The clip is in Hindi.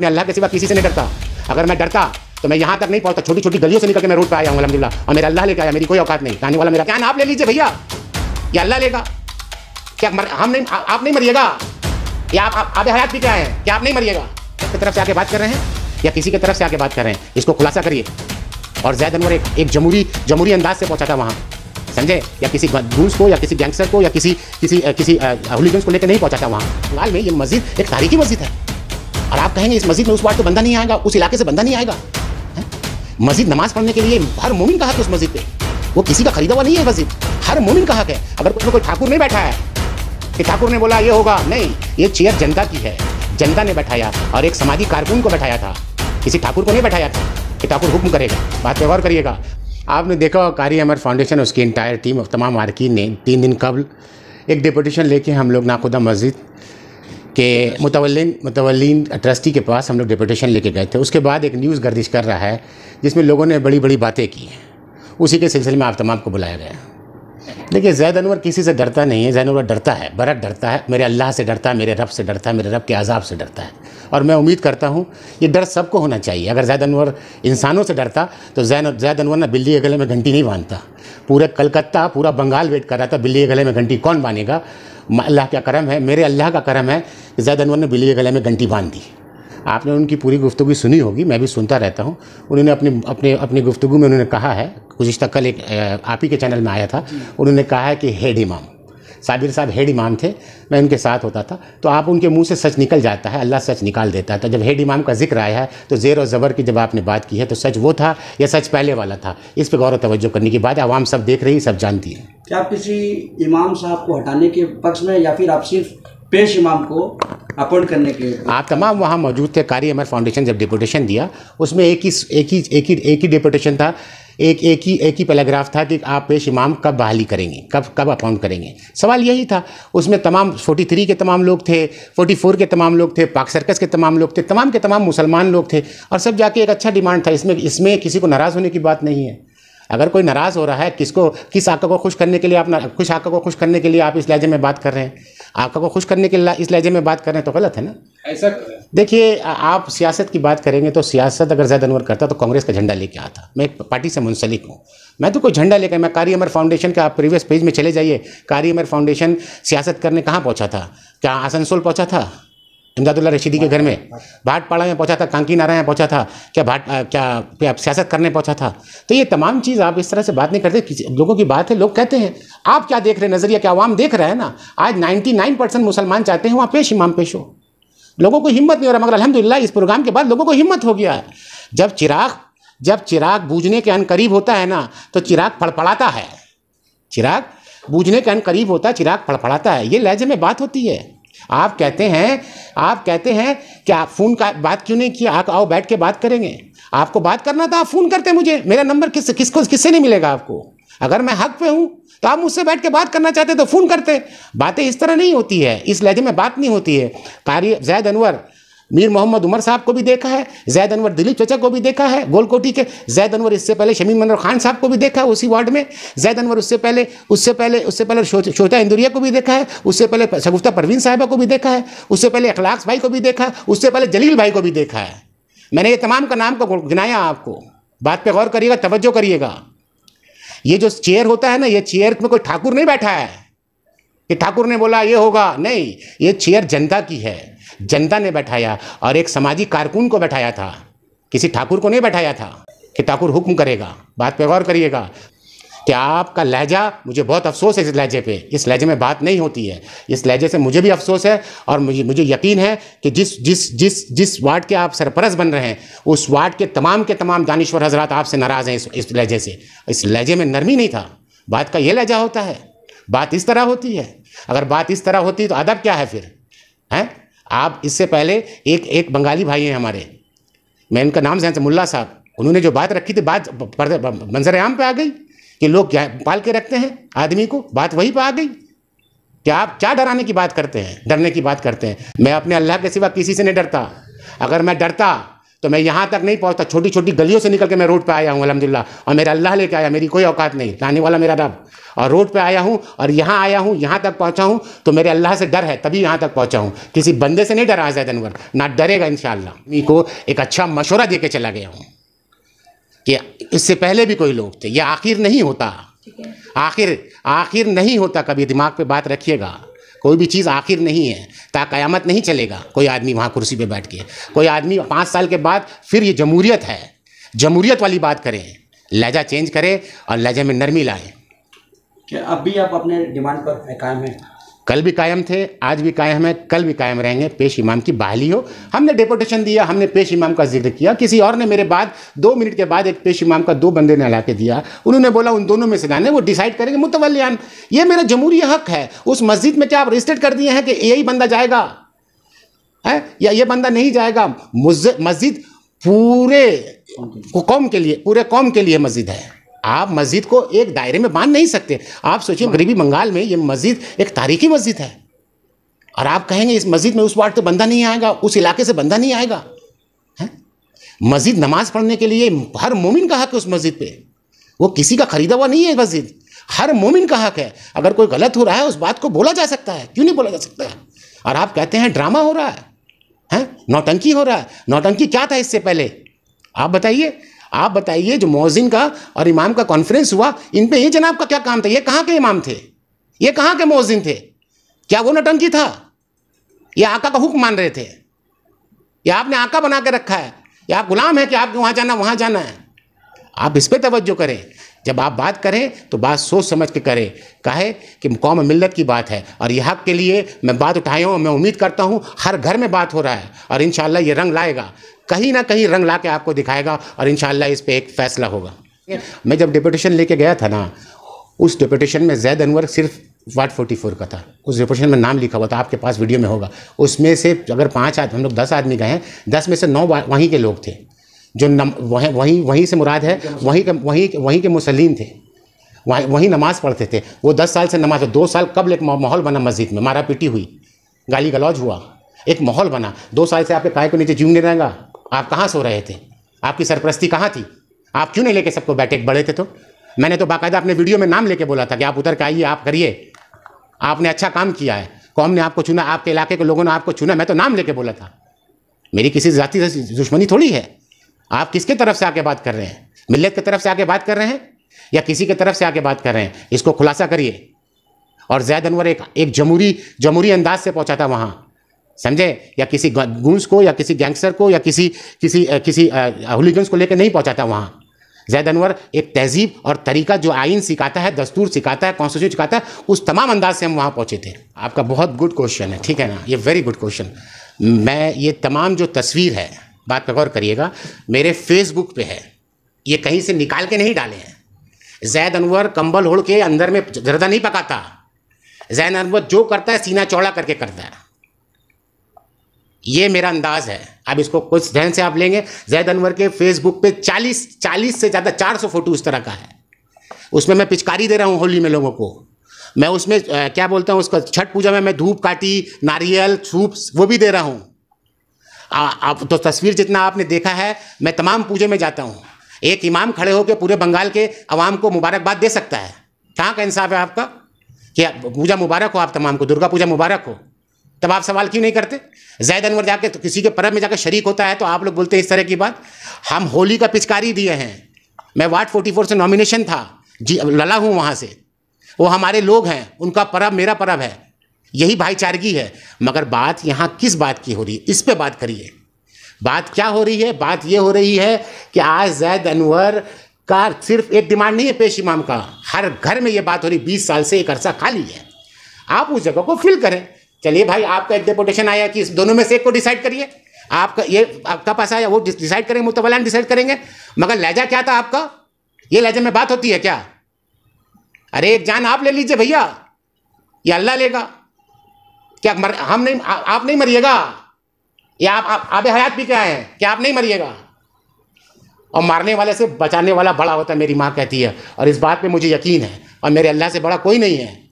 अपने अल्लाह के सिवा किसी से नहीं डरता अगर मैं डरता तो मैं यहाँ तक नहीं पहुंचता छोटी छोटी गलियों से निकल के मैं रोड पर आया हूँ अलहमदिल्ला और मेरा अल्लाह लेकर आया मेरी कोई औकात नहीं वाला मेरा क्या आप ले लीजिए भैया ये अल्लाह लेगा क्या मर, हम नहीं आ, आप नहीं मरिएगा या आप आधे हयात भी क्या है क्या आप नहीं मरिएगा की तरफ से आके बात कर रहे हैं या किसी की तरफ से आके बात कर रहे हैं इसको खुलासा करिए और जैद अनवर एक, एक जमूरी जमूरी अंदाज से पहुंचा था वहाँ समझे या किसी गूस को या किसी गैंगस्टर को या किसी किसी किसी हुलीगंस को लेकर नहीं पहुंचा था वहाँ फिलहाल में ये मस्जिद एक तारीखी मस्जिद है और आप कहेंगे इस मस्जिद में उस वार्ड से बंदा नहीं आएगा उस इलाके से बंदा नहीं आएगा मस्जिद नमाज पढ़ने के लिए हर मोमिन का हक है उस मस्जिद पे वो किसी का खरीदा हुआ नहीं है मस्जिद हर मोमिन का हक है अगर कोई कोई ठाकुर नहीं बैठा है कि ठाकुर ने बोला ये होगा नहीं ये चेयर जनता की है जनता ने बैठाया और एक समाजी कारकुन को बैठाया था किसी ठाकुर को नहीं बैठाया था कि ठाकुर हुक्म करेगा बात पर गौर करिएगा आपने देखा कारी अमर फाउंडेशन उसकी इंटायर टीम और तमाम मार्किन ने तीन दिन कबल एक डिपोटेशन लेके हम लोग नाखुदा मस्जिद कि मुतवल मुतवल ट्रस्टी के पास हम लोग डिपोटेशन लेके गए थे उसके बाद एक न्यूज़ गर्दिश कर रहा है जिसमें लोगों ने बड़ी बड़ी बातें की हैं उसी के सिलसिले में आप तमाम को बुलाया गया देखिए जैद अनवर किसी से डरता नहीं है जैद अनवर डरता है बरक डरता है मेरे अल्लाह से डरता है मेरे रब से डरता है मेरे रब के अजाब से डरता है और मैं उम्मीद करता हूँ ये डर सबको होना चाहिए अगर जैद अनवर इंसानों से डरता तो जैन जैद अनवर ना बिल्ली के गले में घंटी नहीं बांधता पूरे कलकत्ता पूरा बंगाल वेट कर रहा था बिल्ली के गले में घंटी कौन बांधेगा अल्लाह का करम है मेरे अल्लाह का करम है जैद अनवर ने बिली के गले में घंटी बांध दी आपने उनकी पूरी गुफ्तु सुनी होगी मैं भी सुनता रहता हूँ उन्होंने अपने अपने अपनी गुफ्तु में उन्होंने कहा है गुज्त कल एक आप ही के चैनल में आया था उन्होंने कहा है कि हेड इमाम साबिर साहब हेड इमाम थे मैं उनके साथ होता था तो आप उनके मुंह से सच निकल जाता है अल्लाह सच निकाल देता है तो जब हेड इमाम का जिक्र आया है तो ज़ेर और ज़बर की जब आपने बात की है तो सच वो था या सच पहले वाला था इस पर गौर तवज्जो करने की बात आवाम सब देख रही सब जानती है क्या आप किसी इमाम साहब को हटाने के पक्ष में या फिर आप सिर्फ पेश इमाम को अपॉइंट करने के आप तमाम वहाँ मौजूद थे कारी अमर फाउंडेशन जब डिपोटेशन दिया उसमें एक ही एक ही एक ही एक ही डिपोटेशन था एक एक ही एक ही पैराग्राफ था कि आप पेश इमाम कब बहाली करेंगे कब कब अपॉइंट करेंगे सवाल यही था उसमें तमाम 43 के तमाम लोग थे 44 के तमाम लोग थे पाक सर्कस के तमाम लोग थे तमाम के तमाम मुसलमान लोग थे और सब जाके एक अच्छा डिमांड था इसमें इसमें किसी को नाराज़ होने की बात नहीं है अगर कोई नाराज़ हो रहा है किसको किस आका को खुश करने के लिए आप खुश आका को खुश करने के लिए आप इस लहजे में बात कर रहे हैं आका को खुश करने के लिए इस लहजे में बात कर रहे हैं तो गलत है ना ऐसा देखिए आप सियासत की बात करेंगे तो सियासत अगर जैद अनवर करता तो कांग्रेस का झंडा लेके आता मैं एक पार्टी से मुंसलिक हूँ मैं तो कोई झंडा लेकर मैं कारी अमर फाउंडेशन का आप प्रीवियस पेज में चले जाइए कारी अमर फाउंडेशन सियासत करने कहाँ पहुँचा था क्या आसनसोल पहुँचा था इमदादुल्ला रशीदी के घर में अच्छा। भाटपाड़ा में पहुंचा था कांकी नारायण पहुंचा था क्या भाट क्या आप सियासत करने पहुंचा था तो ये तमाम चीज़ आप इस तरह से बात नहीं करते लोगों की बात है लोग कहते हैं आप क्या देख रहे हैं नज़रिया क्या आवाम देख रहा है ना आज नाइन्टी नाइन परसेंट मुसलमान चाहते हैं वहाँ पेश इमाम पेश हो लोगों को हिम्मत नहीं हो रहा मगर अलहमदिल्ला इस प्रोग्राम के बाद लोगों को हिम्मत हो गया है जब चिराग जब चिराग बूझने के करीब होता है ना तो चिराग फड़फड़ाता है चिराग बूझने के करीब होता है चिराग फड़फड़ाता है ये लहजे में बात होती है आप कहते हैं आप कहते हैं कि आप फ़ोन का बात क्यों नहीं किया आओ बैठ के बात करेंगे आपको बात करना था आप फ़ोन करते मुझे मेरा नंबर किस किसको किससे नहीं मिलेगा आपको अगर मैं हक पे हूं तो आप मुझसे बैठ के बात करना चाहते तो फ़ोन करते बातें इस तरह नहीं होती है इस लहजे में बात नहीं होती है कार्य जैद अनवर मीर मोहम्मद उमर साहब को भी देखा है जैद अनवर दिलीप चचा को भी देखा है गोलकोटी के जैद अनवर इससे पहले शमीम मनोर खान साहब को भी देखा है उसी वार्ड में जैद अनवर उससे पहले उससे पहले उससे पहले शोता इंदुरिया को भी देखा है उससे पहले शगुफ्ता परवीन साहबा को भी देखा है उससे पहले अखलाक्स भाई को भी देखा उससे पहले जलील भाई को भी देखा है मैंने ये तमाम का नाम को गिनाया आपको बात पर गौर करिएगा तवज्जो करिएगा ये जो चेयर होता है ना ये चेयर में कोई ठाकुर नहीं बैठा है कि ठाकुर ने बोला ये होगा नहीं ये चेयर जनता की है जनता ने बैठाया और एक सामाजिक कारकुन को बैठाया था किसी ठाकुर को नहीं बैठाया था कि ठाकुर हुक्म करेगा बात पे गौर करिएगा कि आपका लहजा मुझे बहुत अफसोस है इस लहजे पे इस लहजे में बात नहीं होती है इस लहजे से मुझे भी अफसोस है और मुझे मुझे यकीन है कि जिस जिस जिस जिस वार्ड के आप सरपरस बन रहे हैं उस वार्ड के तमाम के तमाम दानश्वर हजरात आपसे नाराज़ हैं इस, इस लहजे से इस लहजे में नरमी नहीं था बात का ये लहजा होता है बात इस तरह होती है अगर बात इस तरह होती तो अदब क्या है फिर हैं आप इससे पहले एक एक बंगाली भाई हैं हमारे मैं इनका नाम जानता मुल्ला साहब उन्होंने जो बात रखी थी बात मंजर आम पर आ गई कि लोग क्या पाल के रखते हैं आदमी को बात वहीं पर आ गई क्या आप क्या डराने की बात करते हैं डरने की बात करते हैं मैं अपने अल्लाह के सिवा किसी से नहीं डरता अगर मैं डरता तो मैं यहाँ तक नहीं पहुँचता छोटी छोटी गलियों से निकल के मैं रोड पे आया हूँ अलहमदिल्ला और मेरा अल्लाह लेके आया मेरी कोई औकात नहीं लाने वाला मेरा रब और रोड पे आया हूँ और यहाँ आया हूँ यहाँ तक पहुँचा हूँ तो मेरे अल्लाह से डर है तभी यहाँ तक पहुँचा हूँ किसी बंदे से नहीं डरा आजाद अनवर ना डरेगा इन को एक अच्छा मशवरा दे के चला गया हूँ कि इससे पहले भी कोई लोग थे ये आखिर नहीं होता आखिर आखिर नहीं होता कभी दिमाग पर बात रखिएगा कोई भी चीज़ आखिर नहीं है ता क़यामत नहीं चलेगा कोई आदमी वहाँ कुर्सी पे बैठ के कोई आदमी पाँच साल के बाद फिर ये जमूरियत है जमूरियत वाली बात करें लहजा चेंज करें और लहजे में नरमी लाएँ क्या अब भी आप अपने डिमांड पर कायम हैं कल भी कायम थे आज भी कायम है कल भी कायम रहेंगे पेश इमाम की बहाली हो हमने डेपोटेशन दिया हमने पेश इमाम का जिक्र किया किसी और ने मेरे बाद दो मिनट के बाद एक पेश इमाम का दो बंदे ने हिला के दिया उन्होंने बोला उन दोनों में से गाने वो डिसाइड करेंगे मुतवलियान ये मेरा जमहूरी हक है उस मस्जिद में क्या आप रजिस्टर्ड कर दिए हैं कि यही बंदा जाएगा है या ये बंदा नहीं जाएगा मस्जिद पूरे कौम के लिए पूरे कौम के लिए मस्जिद है आप मस्जिद को एक दायरे में बांध नहीं सकते आप सोचिए हाँ। गरीबी बंगाल में ये मस्जिद एक तारीखी मस्जिद है और आप कहेंगे इस मस्जिद में उस वार्ड से बंदा नहीं आएगा उस इलाके से बंदा नहीं आएगा मस्जिद नमाज पढ़ने के लिए हर मोमिन का हक है उस मस्जिद पे वो किसी का खरीदा हुआ नहीं है मस्जिद हर मोमिन का हक है अगर कोई गलत हो रहा है उस बात को बोला जा सकता है क्यों नहीं बोला जा सकता है और आप कहते हैं ड्रामा हो रहा है हैं नौटंकी हो रहा है नौटंकी क्या था इससे पहले आप बताइए आप बताइए जो मोजिन का और इमाम का कॉन्फ्रेंस हुआ इन पर ये जनाब का क्या काम था ये कहाँ के इमाम थे ये कहाँ के मोजिन थे क्या वो नटंकी था ये आका का हुक्म मान रहे थे या आपने आका बना के रखा है या आप गुलाम है कि आप वहाँ जाना वहाँ जाना है आप इस पर तोज्जो करें जब आप बात करें तो बात सोच समझ के करें कहे कि कौम मिलत की बात है और यह हक के लिए मैं बात उठाया हूँ मैं उम्मीद करता हूँ हर घर में बात हो रहा है और इन ये रंग लाएगा कहीं ना कहीं रंग ला के आपको दिखाएगा और इन इस पर एक फैसला होगा मैं जब डिपोटेशन लेके गया था ना उस डिपोटेशन में जैद अनवर सिर्फ वार्ड फोर्टी फोर का था उस डिपोटेशन में नाम लिखा हुआ था आपके पास वीडियो में होगा उसमें से अगर पाँच आदमी हम लोग दस आदमी गए हैं दस में से नौ वहीं के लोग थे जो नम वह वहीं वहीं से मुराद है वहीं के वहीं वहीं के मुसलिन थे वहीं वहीं नमाज़ पढ़ते थे वो दस साल से नमाज दो साल कबल एक माहौल बना मस्जिद में मारा पीटी हुई गाली गलौज हुआ एक माहौल बना दो साल से आपके काय को नीचे जीवन नहीं रहेगा आप कहाँ सो रहे थे आपकी सरप्रस्ती कहाँ थी आप क्यों नहीं लेके सबको बैठे बड़े थे तो मैंने तो बाकायदा अपने वीडियो में नाम लेके बोला था कि आप उतर के आइए आप करिए आपने अच्छा काम किया है कौम ने आपको चुना आपके इलाके के लोगों ने आपको चुना मैं तो नाम लेके बोला था मेरी किसी जाति दुश्मनी थोड़ी है आप किसके तरफ से आके बात कर रहे हैं मिल्लत की तरफ से आके बात कर रहे हैं या किसी के तरफ से आके बात कर रहे हैं इसको खुलासा करिए और जैद अनवर एक एक जमूरी जमूरी अंदाज से पहुंचा था वहाँ समझे या किसी गूंस को या किसी गैंगस्टर को या किसी किसी किसी होलीगंस को लेकर नहीं पहुँचाता वहाँ जैद अनवर एक तहजीब और तरीका जो आइन सिखाता है दस्तूर सिखाता है कॉन्स्टिट्यूशन सिखाता है उस तमाम अंदाज से हम वहाँ पहुँचे थे आपका बहुत गुड क्वेश्चन है ठीक है ना ये वेरी गुड क्वेश्चन मैं ये तमाम जो तस्वीर है बात पर गौर करिएगा मेरे फेसबुक पे है ये कहीं से निकाल के नहीं डाले हैं जैद अनवर कंबल होड़ के अंदर में जर्दा नहीं पकाता जैद अनवर जो करता है सीना चौड़ा करके करता है ये मेरा अंदाज है अब इसको कुछ ध्यान से आप लेंगे जैद अनवर के फेसबुक पे 40 40 से ज़्यादा 400 फोटो उस तरह का है उसमें मैं पिचकारी दे रहा हूँ होली में लोगों को मैं उसमें आ, क्या बोलता हूँ उसका छठ पूजा में मैं धूप काटी नारियल सूप वो भी दे रहा हूँ आप तो तस्वीर जितना आपने देखा है मैं तमाम पूजे में जाता हूँ एक इमाम खड़े होकर पूरे बंगाल के अवाम को मुबारकबाद दे सकता है कहाँ का इंसाफ है आपका कि पूजा मुबारक हो आप तमाम को दुर्गा पूजा मुबारक हो तब आप सवाल क्यों नहीं करते जैद अनवर जाके तो किसी के परब में जाकर शरीक होता है तो आप लोग बोलते हैं इस तरह की बात हम होली का पिचकारी दिए हैं मैं वार्ड फोर्टी फोर से नॉमिनेशन था जी लला हूँ वहाँ से वो हमारे लोग हैं उनका परब मेरा परब है यही भाईचारगी है मगर बात यहाँ किस बात की हो रही है इस पर बात करिए बात क्या हो रही है बात ये हो रही है कि आज जैद अनवर का सिर्फ एक डिमांड नहीं है पेश इमाम का हर घर में ये बात हो रही बीस साल से एक अरसा खाली है आप उस जगह को फिल करें चलिए भाई आपका एक डेपोटेशन आया कि इस दोनों में से एक को डिसाइड करिए आपका ये आपका पास आया वो डिसाइड करेंगे मुतवलान डिसाइड करेंगे मगर लहजा क्या था आपका ये लहजे में बात होती है क्या अरे एक जान आप ले लीजिए भैया ये अल्लाह लेगा क्या मर हम नहीं आ, आप नहीं मरिएगा या आप, आप हयात भी क्या है क्या आप नहीं मरिएगा और मारने वाले से बचाने वाला बड़ा होता है मेरी माँ कहती है और इस बात पे मुझे यकीन है और मेरे अल्लाह से बड़ा कोई नहीं है